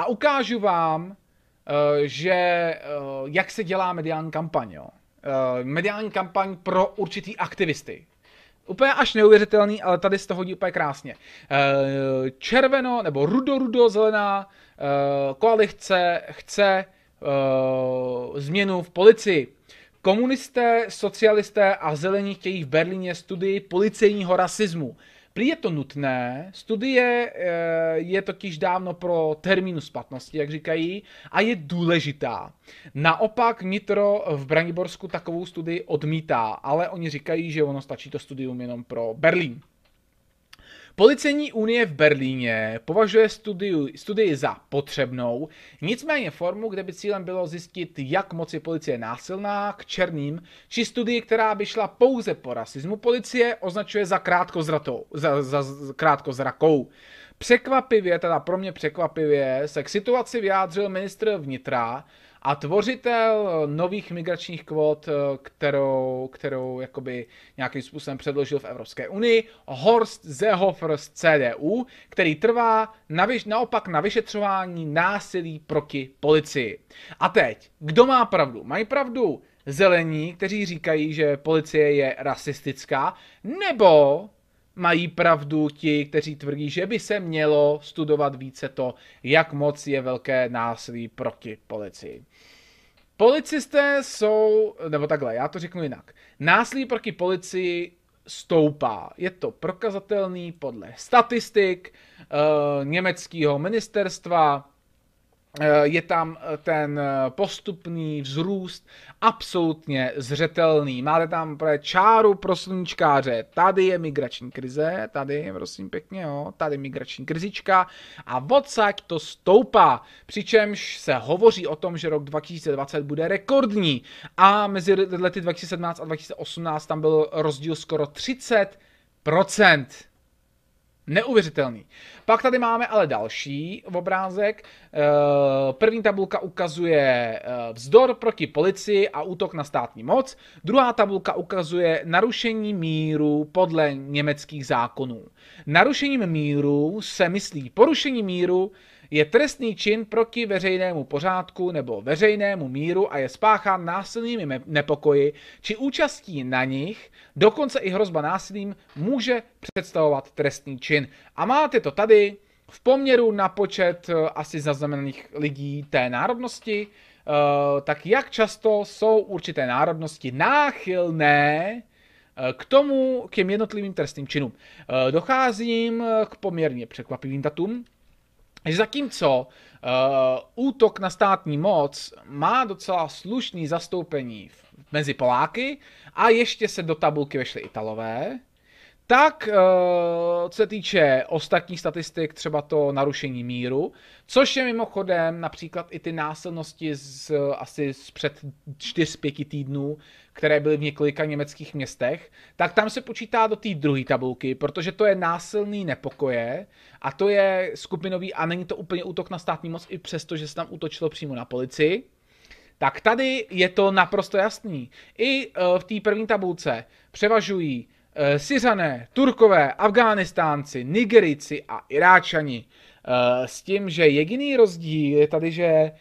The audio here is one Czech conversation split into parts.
a ukážu vám, eh, že eh, jak se dělá mediální kampaň. Jo? Eh, mediální kampaň pro určitý aktivisty. Úplně až neuvěřitelný, ale tady se to hodí úplně krásně. Červeno nebo rudo-rudo-zelená koalice chce změnu v policii. Komunisté, socialisté a zelení chtějí v Berlíně studii policejního rasismu. Prý je to nutné, studie eh, je totiž dávno pro termínu splatnosti, jak říkají, a je důležitá. Naopak Nitro v Braniborsku takovou studii odmítá, ale oni říkají, že ono stačí to studium jenom pro Berlín. Policejní unie v Berlíně považuje studiu, studii za potřebnou, nicméně formu, kde by cílem bylo zjistit, jak moc je policie násilná k černým, či studii, která by šla pouze po rasismu, policie označuje za, krátkozrakou. za, za, za krátkozrakou. Překvapivě, teda pro mě překvapivě, se k situaci vyjádřil ministr vnitra, a tvořitel nových migračních kvót, eh, kterou, kterou jakoby nějakým způsobem předložil v Evropské unii, Horst Seehofer z CDU, který trvá na, naopak na vyšetřování násilí proti policii. A teď, kdo má pravdu? Mají pravdu zelení, kteří říkají, že policie je rasistická, nebo mají pravdu ti, kteří tvrdí, že by se mělo studovat více to, jak moc je velké násilí proti policii. Policisté jsou, nebo takhle, já to řeknu jinak. Násilí proti policii stoupá. Je to prokazatelný podle statistik e, německého ministerstva Eh, je tam eh, ten eh, postupný vzrůst absolutně zřetelný. Máte tam čáru pro sluníčkáře. Tady je migrační krize, tady, prosím pěkně, jo, tady migrační krizička a odsaď to stoupá. Přičemž se hovoří o tom, že rok 2020 bude rekordní a mezi lety 2017 a 2018 tam byl rozdíl skoro 30 Neuvěřitelný. Pak tady máme ale další obrázek. Eh, první tabulka ukazuje eh, vzdor proti policii a útok na státní moc. Druhá tabulka ukazuje narušení míru podle německých zákonů. Narušením míru se myslí porušení míru, je trestný čin proti veřejnému pořádku nebo veřejnému míru a je spáchán násilnými nepokoji či účastí na nich, dokonce i hrozba násilím může představovat trestný čin. A máte to tady v poměru na počet eh, asi zaznamenaných lidí té národnosti, eh, tak jak často jsou určité národnosti náchylné eh, k tomu, k těm jednotlivým trestným činům. Docházím k poměrně překvapivým datům že zatímco uh, útok na státní moc má docela slušný zastoupení v, mezi Poláky a ještě se do tabulky vešly Italové, tak eh, co se týče ostatních statistik, třeba to narušení míru, což je mimochodem například i ty násilnosti z, asi z před 4-5 týdnů, které byly v několika německých městech, tak tam se počítá do té druhé tabulky, protože to je násilný nepokoje a to je skupinový a není to úplně útok na státní moc, i přesto, že se tam útočilo přímo na policii. Tak tady je to naprosto jasný. I eh, v té první tabulce převažují Eh, Syřané, Turkové, Afghánistánci, Nigerici a Iráčani. Eh, s tím, že jediný rozdíl je tady, že eh,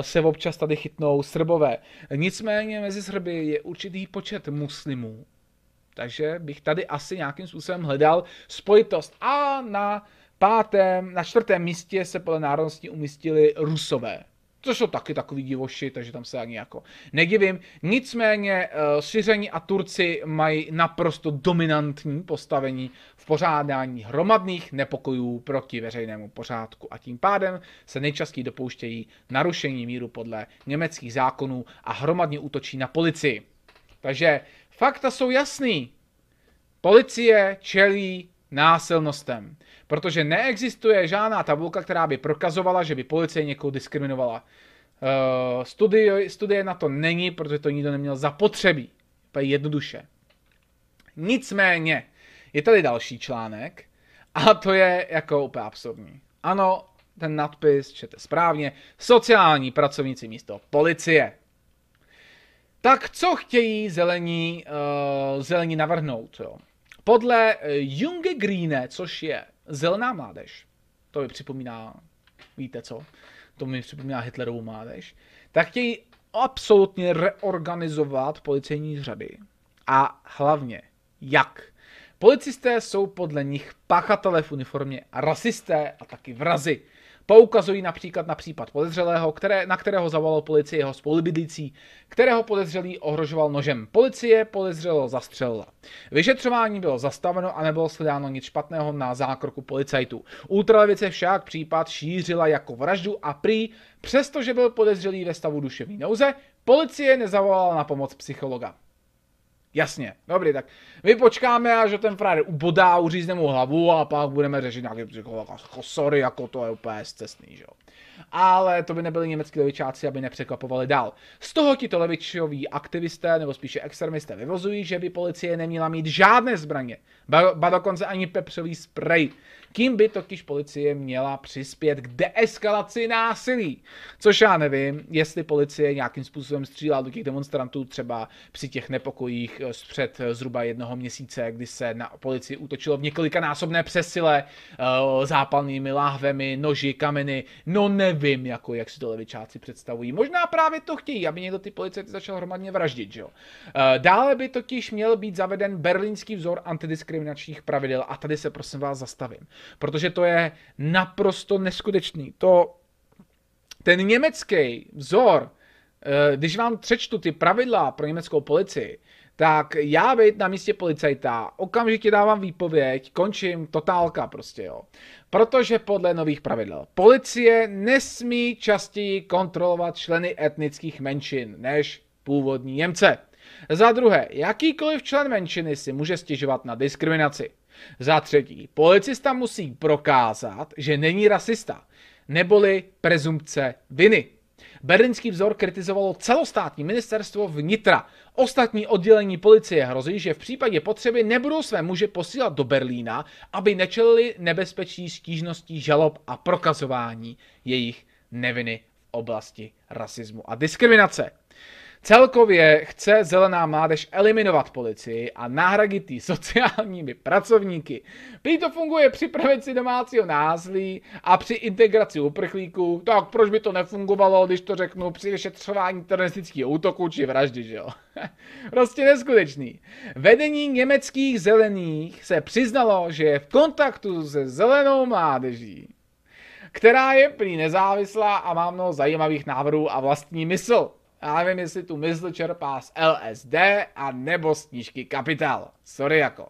se občas tady chytnou Srbové. Nicméně mezi Srby je určitý počet muslimů. Takže bych tady asi nějakým způsobem hledal spojitost. A na pátém, na čtvrtém místě se podle národnosti umístili Rusové což jsou taky takový divoši, takže tam se ani jako nedivím. Nicméně eh, Syřeni a Turci mají naprosto dominantní postavení v pořádání hromadných nepokojů proti veřejnému pořádku a tím pádem se nejčastěji dopouštějí narušení míru podle německých zákonů a hromadně útočí na policii. Takže fakta jsou jasný. Policie čelí násilnostem. Protože neexistuje žádná tabulka, která by prokazovala, že by policie někoho diskriminovala. Uh, eh, studie, studie na to není, protože to nikdo neměl zapotřebí. je jednoduše. Nicméně, je tady další článek a to je jako úplně absurdní. Ano, ten nadpis čete správně. Sociální pracovníci místo policie. Tak co chtějí zelení, uh, zelení navrhnout? Jo? Podle eh, Junge Greene, což je Zelená mládež, to mi připomíná, víte co, to mi připomíná Hitlerovou mládež, tak chtějí absolutně reorganizovat policejní řady. A hlavně, jak? Policisté jsou podle nich pachatelé v uniformě a rasisté a taky vrazy. Poukazují například na případ podezřelého, které, na kterého zavolal policie jeho spolubydlící, kterého podezřelý ohrožoval nožem. Policie podezřelého zastřelila. Vyšetřování bylo zastaveno a nebylo sledáno nic špatného na zákroku policajtů. Ultralevice však případ šířila jako vraždu a prý, přestože byl podezřelý ve stavu duševní nouze, policie nezavolala na pomoc psychologa. Jasně, dobrý, tak my počkáme, až ten frajer ubodá, uřízne mu hlavu a pak budeme řešit nějaké jako, sorry, jako to je úplně cestný, že jo. Ale to by nebyli německý levičáci, aby nepřekvapovali dál. Z toho tito levičoví aktivisté, nebo spíše extremisté, vyvozují, že by policie neměla mít žádné zbraně, ba, ba dokonce ani pepřový sprej. Kým by totiž policie měla přispět k deeskalaci násilí? Což já nevím, jestli policie nějakým způsobem střílá do těch demonstrantů třeba při těch nepokojích před eh, eh, zhruba jednoho měsíce, kdy se na policii útočilo v několikanásobné přesile eh, zápalnými láhvemi, noži, kameny, no No nevím, jako jak si to levičáci představují. Možná právě to chtějí, aby někdo ty policajty začal hromadně vraždit, že jo. Eh, dále by totiž měl být zaveden berlínský vzor antidiskriminačních pravidel a tady se prosím vás zastavím, protože to je naprosto neskutečný. To, ten německý vzor, eh, když vám přečtu ty pravidla pro německou policii, tak já být na místě policajta, okamžitě dávám výpověď, končím, totálka prostě, jo. Protože podle nových pravidel policie nesmí častěji kontrolovat členy etnických menšin než původní Němce. Za druhé, jakýkoliv člen menšiny si může stěžovat na diskriminaci. Za třetí, policista musí prokázat, že není rasista, neboli prezumpce viny. Berlínský vzor kritizovalo celostátní ministerstvo vnitra. Ostatní oddělení policie hrozí, že v případě potřeby nebudou své muže posílat do Berlína, aby nečelili nebezpečí stížností žalob a prokazování jejich neviny v oblasti rasismu a diskriminace. Celkově chce zelená mládež eliminovat policii a nahradit ji sociálními pracovníky. Prý to funguje při prevenci domácího názlí a při integraci uprchlíků. Tak proč by to nefungovalo, když to řeknu, při vyšetřování teroristického útoku, či vraždy, že jo? prostě neskutečný. Vedení německých zelených se přiznalo, že je v kontaktu se zelenou mládeží která je prý nezávislá a má mnoho zajímavých návrhů a vlastní mysl. Já nevím, jestli tu mysl čerpá z LSD a nebo z knížky Kapitál. Sorry jako.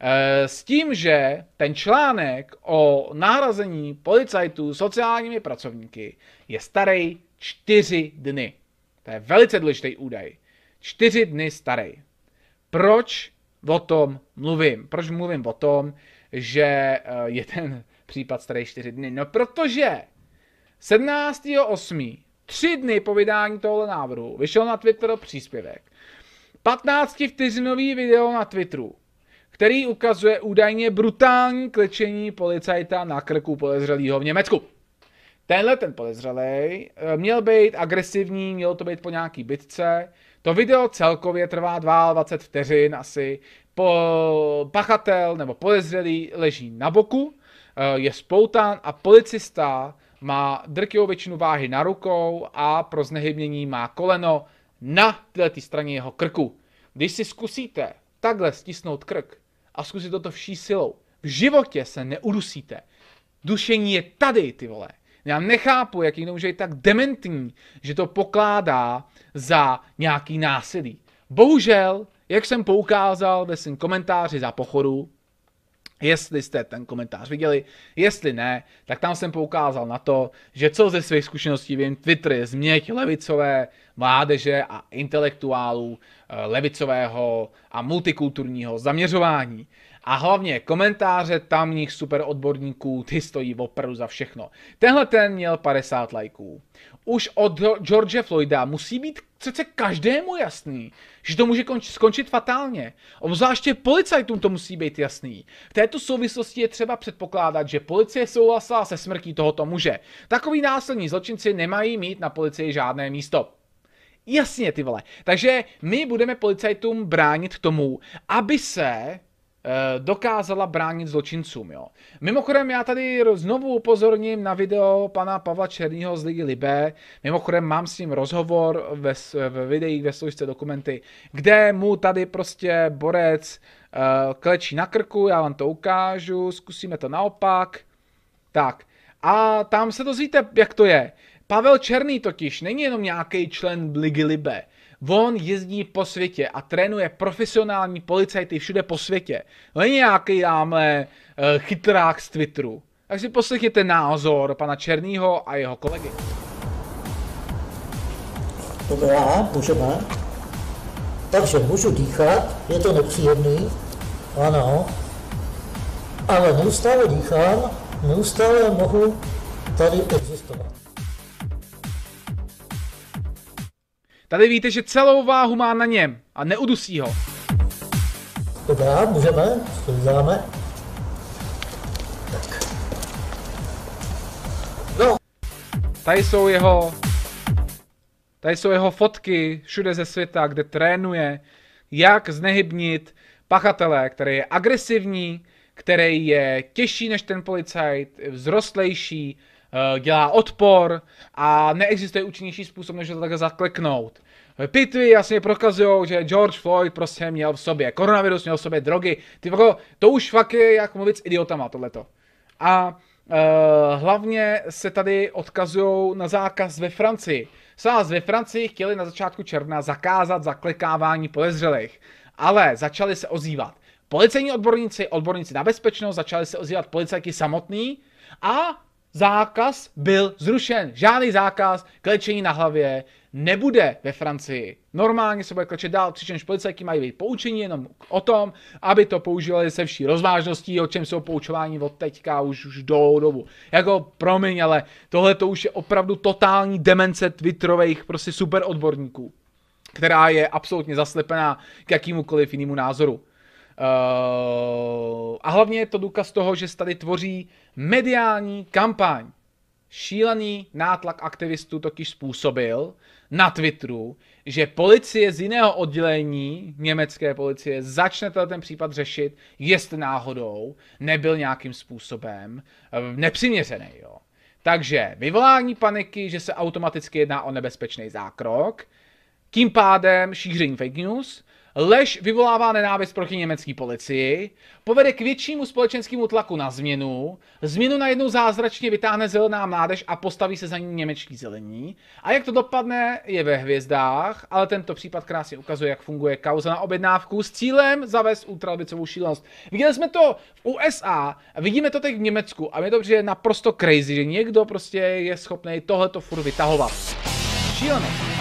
Eh, s tím, že ten článek o nahrazení policajtů sociálními pracovníky je starý čtyři dny. To je velice důležitý údaj. Čtyři dny starý. Proč o tom mluvím? Proč mluvím o tom, že eh, je ten případ starý čtyři dny? No protože 17.8. Tři dny po vydání tohoto návrhu vyšel na Twitter příspěvek. 15 vteřinový video na Twitteru, který ukazuje údajně brutální klečení policajta na krku podezřelého v Německu. Tenhle ten podezřelý eh, měl být agresivní, mělo to být po nějaký bitce. To video celkově trvá 22 vteřin asi. Po pachatel nebo podezřelý leží na boku, eh, je spoután a policista má drkivou většinu váhy na rukou a pro znehybnění má koleno na této straně jeho krku. Když si zkusíte takhle stisnout krk a zkusit to vší silou, v životě se neudusíte. Dušení je tady, ty vole. Já nechápu, jak někdo může je tak dementní, že to pokládá za nějaký násilí. Bohužel, jak jsem poukázal ve svém komentáři za pochodu, Jestli jste ten komentář viděli, jestli ne, tak tam jsem poukázal na to, že co ze svých zkušeností vím, Twitter je změť levicové mládeže a intelektuálů eh, levicového a multikulturního zaměřování a hlavně komentáře tamních super odborníků, ty stojí opravdu za všechno. Tenhle ten měl 50 lajků. Už od George Floyda musí být přece každému jasný, že to může konč- skončit fatálně. Obzvláště policajtům to musí být jasný. V této souvislosti je třeba předpokládat, že policie souhlasila se smrtí tohoto muže. Takový násilní zločinci nemají mít na policii žádné místo. Jasně, ty vole. Takže my budeme policajtům bránit tomu, aby se Eh, dokázala bránit zločincům. Jo. Mimochodem já tady znovu upozorním na video pana Pavla Černýho z Ligy Libé. Mimochodem mám s ním rozhovor ve, ve videích ve složce dokumenty, kde mu tady prostě borec uh, klečí na krku, já vám to ukážu, zkusíme to naopak. Tak, a tam se dozvíte, jak to je. Pavel Černý totiž není jenom nějaký člen Ligy Libé. On jezdí po světě a trénuje profesionální policajty všude po světě. Není nějaký dáme eh, chytrák z Twitteru. Tak si poslechněte názor pana Černýho a jeho kolegy. Dobrá, můžeme. Takže můžu dýchat, je to nepříjemný, ano, ale neustále dýchám, neustále mohu tady existovat. Tady víte, že celou váhu má na něm a neudusí ho. Dobrá, můžeme, slizáme. Tak. No. Tady jsou jeho... Tady jsou jeho fotky všude ze světa, kde trénuje, jak znehybnit pachatele, který je agresivní, který je těžší než ten policajt, vzrostlejší, Eh, dělá odpor a neexistuje účinnější způsob, než to takhle zakleknout. Eh, pitvy jasně prokazují, že George Floyd prostě měl v sobě koronavirus, měl v sobě drogy. Ty vako, to už fakt je jak mluvit s idiotama tohleto. A Uh, hlavně se tady odkazují na zákaz ve Francii. Sás ve Francii chtěli na začátku června zakázat zaklekávání podezřelých, ale začali se ozývat. Policejní odborníci, odborníci na bezpečnost, začali se ozývat policajti samotný a zákaz byl zrušen. Žádný zákaz klečení na hlavě nebude ve Francii. Normálně se bude klečet dál, přičemž policajti mají být poučení jenom o tom, aby to používali se vší rozvážností, o čem jsou poučování od teďka už, už dlouhou dobu. Jako promiň, ale tohle to už je opravdu totální demence Twitterových prostě super odborníků, která je absolutně zaslepená k jakýmukoliv jinému názoru. Eh, a hlavně je to důkaz toho, že se tady tvoří mediální kampaň. Šílený nátlak aktivistů totiž způsobil na Twitteru, že policie z jiného oddělení německé policie začne ten případ řešit, jestli náhodou nebyl nějakým způsobem eh, nepřiměřený. Jo. Takže vyvolání paniky, že se automaticky jedná o nebezpečný zákrok, tím pádem šíření fake news Lež vyvolává nenávist proti německé policii, povede k většímu společenskému tlaku na změnu, změnu najednou zázračně vytáhne zelená mládež a postaví se za ní němečtí zelení. A jak to dopadne, je ve hvězdách, ale tento případ krásně ukazuje, jak funguje kauza na objednávku s cílem zavést ultralevicovou šílenost. Viděli jsme to v USA, vidíme to teď v Německu a mě to přijde naprosto crazy, že někdo prostě je schopný tohleto furt vytahovat. Šílenost.